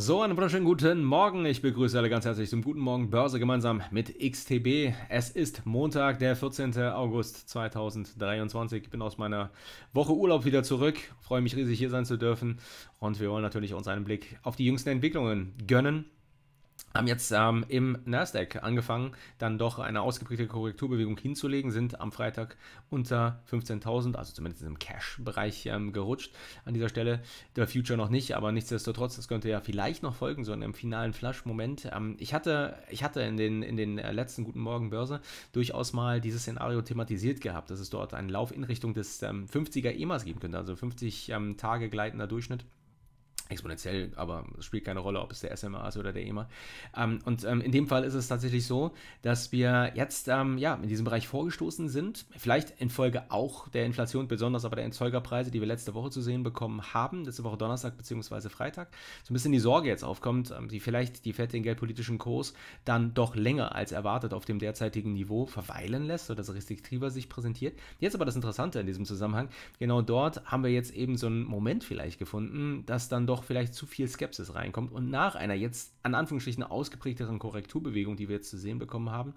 So, einen wunderschönen guten Morgen. Ich begrüße alle ganz herzlich zum Guten Morgen Börse gemeinsam mit XTB. Es ist Montag, der 14. August 2023. Ich bin aus meiner Woche Urlaub wieder zurück. Freue mich riesig, hier sein zu dürfen. Und wir wollen natürlich uns einen Blick auf die jüngsten Entwicklungen gönnen haben jetzt ähm, im Nasdaq angefangen, dann doch eine ausgeprägte Korrekturbewegung hinzulegen, sind am Freitag unter 15.000, also zumindest im Cash-Bereich ähm, gerutscht. An dieser Stelle der Future noch nicht, aber nichtsdestotrotz, das könnte ja vielleicht noch folgen, so in einem finalen Flash-Moment. Ähm, ich hatte, ich hatte in den, in den äh, letzten Guten Morgen Börse durchaus mal dieses Szenario thematisiert gehabt, dass es dort einen Lauf in Richtung des 50er ähm, EMAs geben könnte, also 50 ähm, Tage gleitender Durchschnitt exponentiell, aber es spielt keine Rolle, ob es der SMA ist oder der EMA. Ähm, und ähm, in dem Fall ist es tatsächlich so, dass wir jetzt ähm, ja, in diesem Bereich vorgestoßen sind, vielleicht infolge auch der Inflation, besonders aber der Entzeugerpreise, die wir letzte Woche zu sehen bekommen haben, letzte Woche Donnerstag bzw. Freitag, so ein bisschen die Sorge jetzt aufkommt, ähm, die vielleicht die Fette den geldpolitischen Kurs dann doch länger als erwartet auf dem derzeitigen Niveau verweilen lässt oder so restriktiver sich präsentiert. Jetzt aber das Interessante in diesem Zusammenhang, genau dort haben wir jetzt eben so einen Moment vielleicht gefunden, dass dann doch doch vielleicht zu viel Skepsis reinkommt. Und nach einer jetzt an Anführungsstrichen ausgeprägteren Korrekturbewegung, die wir jetzt zu sehen bekommen haben,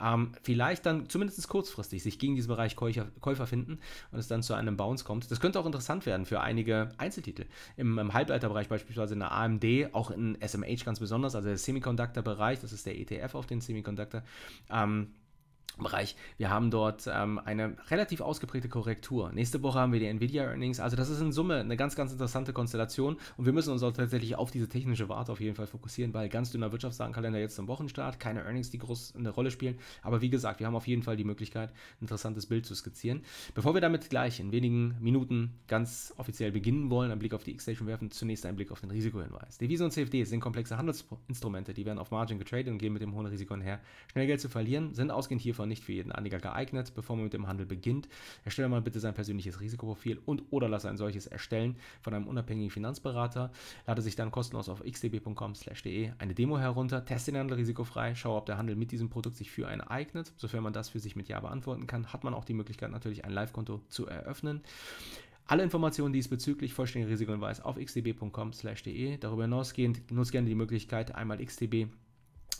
ähm, vielleicht dann zumindest kurzfristig sich gegen diesen Bereich Käufer, Käufer, finden und es dann zu einem Bounce kommt. Das könnte auch interessant werden für einige Einzeltitel. Im, im Halbleiterbereich beispielsweise in der AMD, auch in SMH ganz besonders, also der Semiconductor-Bereich, das ist der ETF auf den Semiconductor. Ähm, Bereich. Wir haben dort ähm, eine relativ ausgeprägte Korrektur. Nächste Woche haben wir die Nvidia Earnings. Also das ist in Summe eine ganz, ganz interessante Konstellation und wir müssen uns auch tatsächlich auf diese technische Warte auf jeden Fall fokussieren, weil ganz dünner Wirtschaftsdatenkalender jetzt zum Wochenstart, keine Earnings, die groß eine Rolle spielen. Aber wie gesagt, wir haben auf jeden Fall die Möglichkeit, ein interessantes Bild zu skizzieren. Bevor wir damit gleich in wenigen Minuten ganz offiziell beginnen wollen, einen Blick auf die X-Station werfen, zunächst einen Blick auf den Risikohinweis. Devisen und CFD sind komplexe Handelsinstrumente, die werden auf Margin getradet und gehen mit dem hohen Risiko einher. Schnell Geld zu verlieren, sind ausgehend hiervon auch nicht für jeden Anleger geeignet. Bevor man mit dem Handel beginnt, erstelle mal bitte sein persönliches Risikoprofil und oder lass ein solches erstellen von einem unabhängigen Finanzberater. Lade sich dann kostenlos auf xdb.com/de eine Demo herunter, teste den Handel risikofrei, schaue, ob der Handel mit diesem Produkt sich für einen eignet. Sofern man das für sich mit Ja beantworten kann, hat man auch die Möglichkeit natürlich ein Live-Konto zu eröffnen. Alle Informationen diesbezüglich, vollständiger Risikohinweis auf xdb.com/de. Darüber hinausgehend nutzt gerne die Möglichkeit, einmal xdb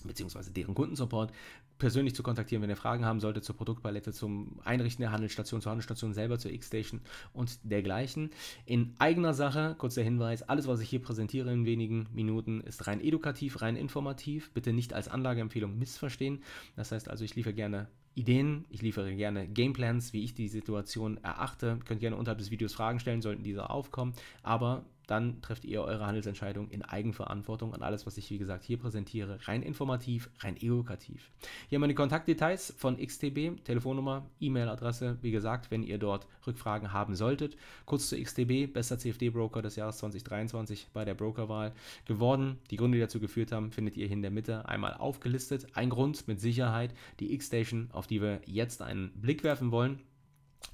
beziehungsweise deren Kundensupport persönlich zu kontaktieren, wenn ihr Fragen haben solltet zur Produktpalette, zum Einrichten der Handelsstation, zur Handelsstation selber, zur X-Station und dergleichen. In eigener Sache, kurzer Hinweis, alles, was ich hier präsentiere in wenigen Minuten, ist rein edukativ, rein informativ. Bitte nicht als Anlageempfehlung missverstehen. Das heißt also, ich liefere gerne Ideen, ich liefere gerne Gameplans, wie ich die Situation erachte. Könnt gerne unterhalb des Videos Fragen stellen, sollten diese aufkommen. Aber dann trefft ihr eure Handelsentscheidung in Eigenverantwortung an alles, was ich wie gesagt hier präsentiere. Rein informativ, rein edukativ. Hier haben wir die Kontaktdetails von XTB, Telefonnummer, E-Mail-Adresse. Wie gesagt, wenn ihr dort Rückfragen haben solltet. Kurz zu XTB, bester CFD-Broker des Jahres 2023 bei der Brokerwahl geworden. Die Gründe, die dazu geführt haben, findet ihr hier in der Mitte einmal aufgelistet. Ein Grund mit Sicherheit die X-Station, auf die wir jetzt einen Blick werfen wollen.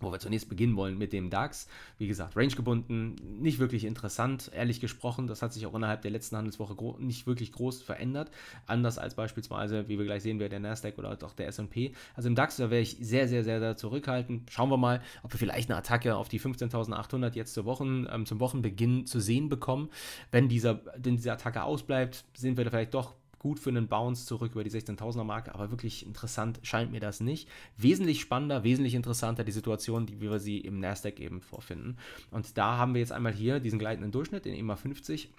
Wo wir zunächst beginnen wollen mit dem DAX. Wie gesagt, rangegebunden, nicht wirklich interessant, ehrlich gesprochen. Das hat sich auch innerhalb der letzten Handelswoche nicht wirklich groß verändert. Anders als beispielsweise, wie wir gleich sehen werden, der NASDAQ oder auch der SP. Also im DAX, da wäre ich sehr, sehr, sehr, sehr zurückhaltend. Schauen wir mal, ob wir vielleicht eine Attacke auf die 15.800 jetzt zur Wochen, ähm, zum Wochenbeginn zu sehen bekommen. Wenn dieser, denn diese Attacke ausbleibt, sind wir da vielleicht doch gut für einen Bounce zurück über die 16.000er Marke, aber wirklich interessant scheint mir das nicht. Wesentlich spannender, wesentlich interessanter die Situation, wie wir sie im Nasdaq eben vorfinden. Und da haben wir jetzt einmal hier diesen gleitenden Durchschnitt den EMA 50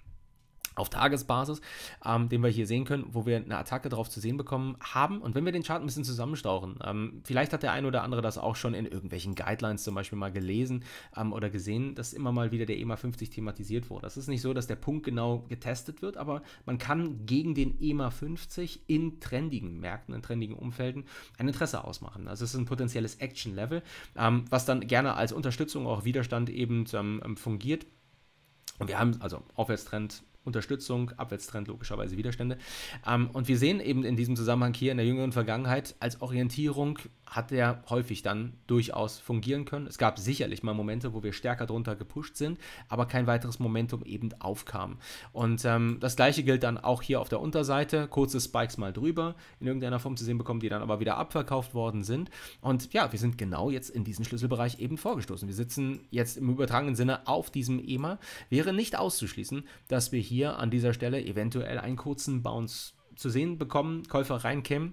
auf Tagesbasis, ähm, den wir hier sehen können, wo wir eine Attacke drauf zu sehen bekommen haben. Und wenn wir den Chart ein bisschen zusammenstauchen, ähm, vielleicht hat der ein oder andere das auch schon in irgendwelchen Guidelines zum Beispiel mal gelesen ähm, oder gesehen, dass immer mal wieder der EMA 50 thematisiert wurde. Es ist nicht so, dass der Punkt genau getestet wird, aber man kann gegen den EMA 50 in trendigen Märkten, in trendigen Umfelden ein Interesse ausmachen. Also es ist ein potenzielles Action-Level, ähm, was dann gerne als Unterstützung auch Widerstand eben ähm, fungiert. Und wir haben also Aufwärtstrend Unterstützung, Abwärtstrend, logischerweise Widerstände. Ähm, und wir sehen eben in diesem Zusammenhang hier in der jüngeren Vergangenheit, als Orientierung hat er häufig dann durchaus fungieren können. Es gab sicherlich mal Momente, wo wir stärker drunter gepusht sind, aber kein weiteres Momentum eben aufkam. Und ähm, das gleiche gilt dann auch hier auf der Unterseite. Kurze Spikes mal drüber, in irgendeiner Form zu sehen bekommen, die dann aber wieder abverkauft worden sind. Und ja, wir sind genau jetzt in diesen Schlüsselbereich eben vorgestoßen. Wir sitzen jetzt im übertragenen Sinne auf diesem EMA. Wäre nicht auszuschließen, dass wir hier hier an dieser Stelle eventuell einen kurzen Bounce zu sehen bekommen, Käufer reinkämen.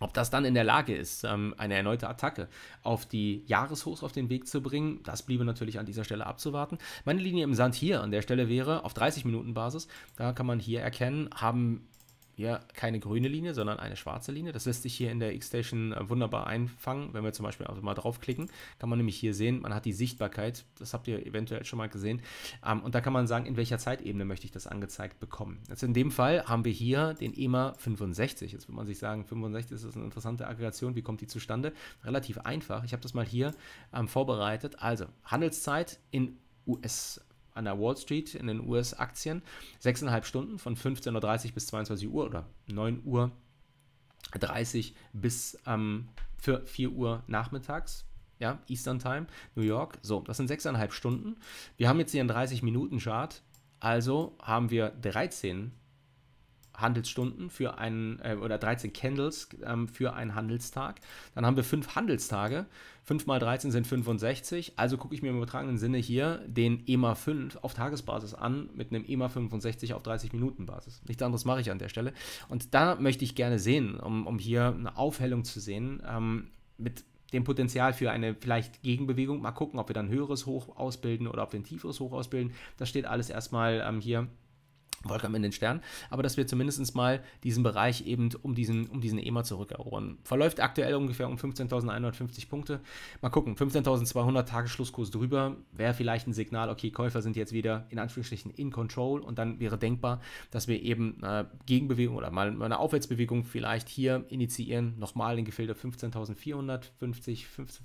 Ob das dann in der Lage ist, ähm, eine erneute Attacke auf die Jahreshochs auf den Weg zu bringen, das bliebe natürlich an dieser Stelle abzuwarten. Meine Linie im Sand hier an der Stelle wäre auf 30 Minuten Basis. Da kann man hier erkennen, haben hier keine grüne Linie, sondern eine schwarze Linie. Das lässt sich hier in der X-Station äh, wunderbar einfangen. Wenn wir zum Beispiel also mal draufklicken, kann man nämlich hier sehen, man hat die Sichtbarkeit. Das habt ihr eventuell schon mal gesehen. Ähm, und da kann man sagen, in welcher Zeitebene möchte ich das angezeigt bekommen. Jetzt in dem Fall haben wir hier den EMA 65. Jetzt würde man sich sagen, 65 ist eine interessante Aggregation. Wie kommt die zustande? Relativ einfach. Ich habe das mal hier ähm, vorbereitet. Also Handelszeit in US an der Wall Street in den US-Aktien. Sechseinhalb Stunden von 15.30 Uhr bis 22 Uhr oder 9 Uhr 30 bis ähm, 4 Uhr nachmittags. Ja, Eastern Time, New York. So, das sind 6,5 Stunden. Wir haben jetzt hier einen 30-Minuten-Chart. Also haben wir 13 Handelsstunden für einen äh, oder 13 Candles ähm, für einen Handelstag. Dann haben wir fünf Handelstage. 5 mal 13 sind 65. Also gucke ich mir im übertragenen Sinne hier den EMA 5 auf Tagesbasis an mit einem EMA 65 auf 30 Minuten Basis. Nichts anderes mache ich an der Stelle. Und da möchte ich gerne sehen, um, um hier eine Aufhellung zu sehen, ähm, mit, dem Potenzial für eine vielleicht Gegenbewegung. Mal gucken, ob wir dann ein höheres Hoch ausbilden oder ob wir ein tieferes Hoch ausbilden. Das steht alles erstmal ähm, hier Wolke in den Stern, aber dass wir zumindest mal diesen Bereich eben um diesen, um diesen EMA zurückerobern. Verläuft aktuell ungefähr um 15.150 Punkte. Mal gucken, 15.200 Tagesschlusskurs drüber wäre vielleicht ein Signal, okay, Käufer sind jetzt wieder in Anführungsstrichen in Control und dann wäre denkbar, dass wir eben eine äh, Gegenbewegung oder mal eine Aufwärtsbewegung vielleicht hier initiieren, nochmal in Gefilde 15.450,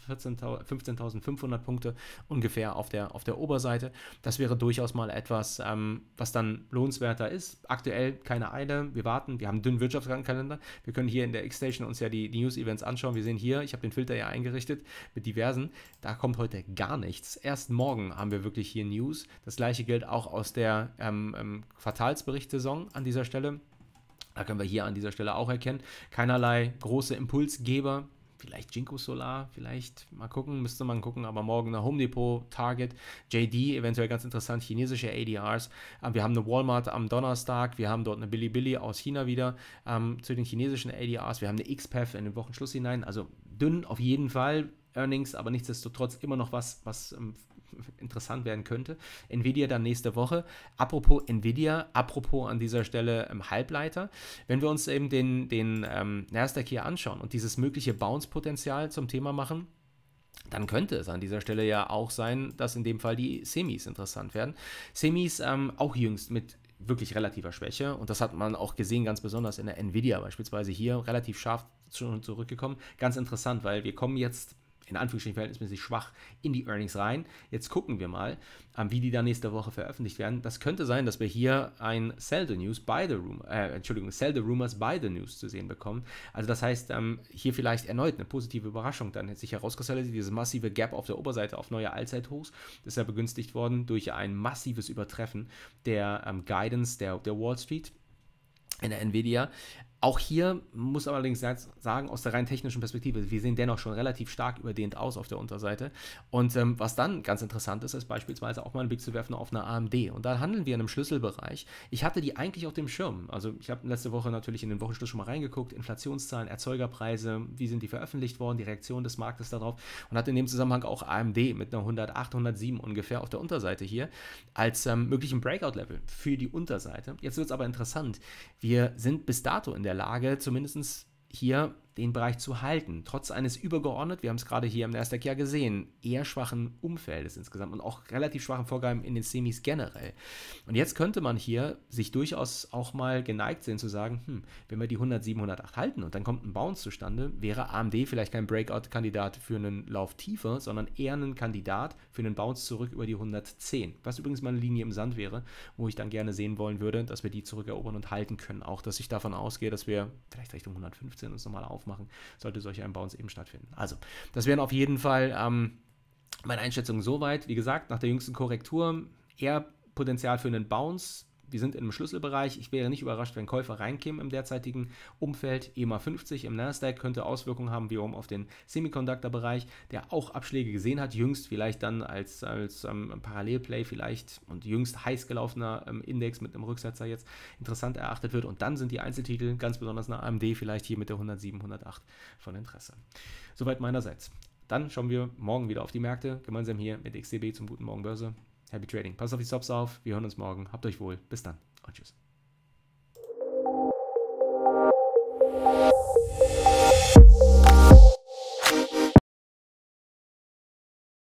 15.500 15 Punkte ungefähr auf der, auf der Oberseite. Das wäre durchaus mal etwas, ähm, was dann lohnenswert lohnenswerter ist. Aktuell keine Eile, wir warten, wir haben einen dünnen Wirtschaftskalender. Wir können hier in der X-Station uns ja die, die News-Events anschauen. Wir sehen hier, ich habe den Filter ja eingerichtet mit diversen. Da kommt heute gar nichts. Erst morgen haben wir wirklich hier News. Das gleiche gilt auch aus der ähm, ähm Quartalsberichtssaison an dieser Stelle. Da können wir hier an dieser Stelle auch erkennen. Keinerlei große Impulsgeber vielleicht Jinko Solar, vielleicht mal gucken, müsste man gucken, aber morgen nach Home Depot, Target, JD, eventuell ganz interessant, chinesische ADRs. Ähm, wir haben eine Walmart am Donnerstag, wir haben dort eine Bilibili aus China wieder ähm, zu den chinesischen ADRs, wir haben eine XPath in den Wochenschluss hinein, also dünn auf jeden Fall. Earnings, aber nichtsdestotrotz immer noch was, was ähm, interessant werden könnte. Nvidia dann nächste Woche. Apropos Nvidia, apropos an dieser Stelle ähm, Halbleiter. Wenn wir uns eben den, den ähm, Nasdaq hier anschauen und dieses mögliche Bounce-Potenzial zum Thema machen, dann könnte es an dieser Stelle ja auch sein, dass in dem Fall die Semis interessant werden. Semis ähm, auch jüngst mit wirklich relativer Schwäche und das hat man auch gesehen, ganz besonders in der Nvidia beispielsweise hier relativ scharf zurückgekommen. Ganz interessant, weil wir kommen jetzt in Anführungsstrichen verhältnismäßig schwach in die Earnings rein. Jetzt gucken wir mal, ähm, wie die dann nächste Woche veröffentlicht werden. Das könnte sein, dass wir hier ein Sell the News by the Rumor, äh, Entschuldigung, Sell the Rumors by the News zu sehen bekommen. Also das heißt, ähm, hier vielleicht erneut eine positive Überraschung dann hätte sich herauskristallisiert, dieses massive Gap auf der Oberseite auf neue Allzeithochs ist ja begünstigt worden durch ein massives Übertreffen der ähm, Guidance der, der Wall Street in der Nvidia. Auch hier muss allerdings sagen, aus der rein technischen Perspektive, wir sehen dennoch schon relativ stark überdehnt aus auf der Unterseite. Und ähm, was dann ganz interessant ist, ist beispielsweise auch mal einen Blick zu werfen auf eine AMD. Und da handeln wir in einem Schlüsselbereich. Ich hatte die eigentlich auf dem Schirm. Also ich habe letzte Woche natürlich in den Wochenschluss schon mal reingeguckt, Inflationszahlen, Erzeugerpreise, wie sind die veröffentlicht worden, die Reaktion des Marktes darauf und hatte in dem Zusammenhang auch AMD mit einer 108, 107 ungefähr auf der Unterseite hier als ähm, möglichen Breakout-Level für die Unterseite. Jetzt wird es aber interessant. Wir sind bis dato in der der Lage, zumindest hier den Bereich zu halten, trotz eines übergeordnet, wir haben es gerade hier im Nasdaq ja gesehen, eher schwachen Umfeldes insgesamt und auch relativ schwachen Vorgaben in den Semis generell. Und jetzt könnte man hier sich durchaus auch mal geneigt sehen zu sagen, hm, wenn wir die 100, 708 halten und dann kommt ein Bounce zustande, wäre AMD vielleicht kein Breakout-Kandidat für einen Lauf tiefer, sondern eher ein Kandidat für einen Bounce zurück über die 110, was übrigens meine Linie im Sand wäre, wo ich dann gerne sehen wollen würde, dass wir die zurückerobern und halten können. Auch, dass ich davon ausgehe, dass wir vielleicht Richtung 115 uns nochmal auf aufmachen, sollte solch ein Bounce eben stattfinden. Also, das wären auf jeden Fall ähm, meine Einschätzungen soweit. Wie gesagt, nach der jüngsten Korrektur eher Potenzial für einen Bounce wir sind in einem Schlüsselbereich. Ich wäre nicht überrascht, wenn Käufer reinkämen im derzeitigen Umfeld. EMA 50 im Nasdaq könnte Auswirkungen haben wiederum auf den Semiconductor-Bereich, der auch Abschläge gesehen hat. Jüngst vielleicht dann als, als ähm, Parallelplay vielleicht und jüngst heiß gelaufener ähm, Index mit einem Rücksetzer jetzt interessant erachtet wird. Und dann sind die Einzeltitel, ganz besonders eine AMD, vielleicht hier mit der 107, 108 von Interesse. Soweit meinerseits. Dann schauen wir morgen wieder auf die Märkte, gemeinsam hier mit XTB zum guten Morgen Börse. Happy Trading. Passt auf die Stops auf. Wir hören uns morgen. Habt euch wohl. Bis dann und tschüss.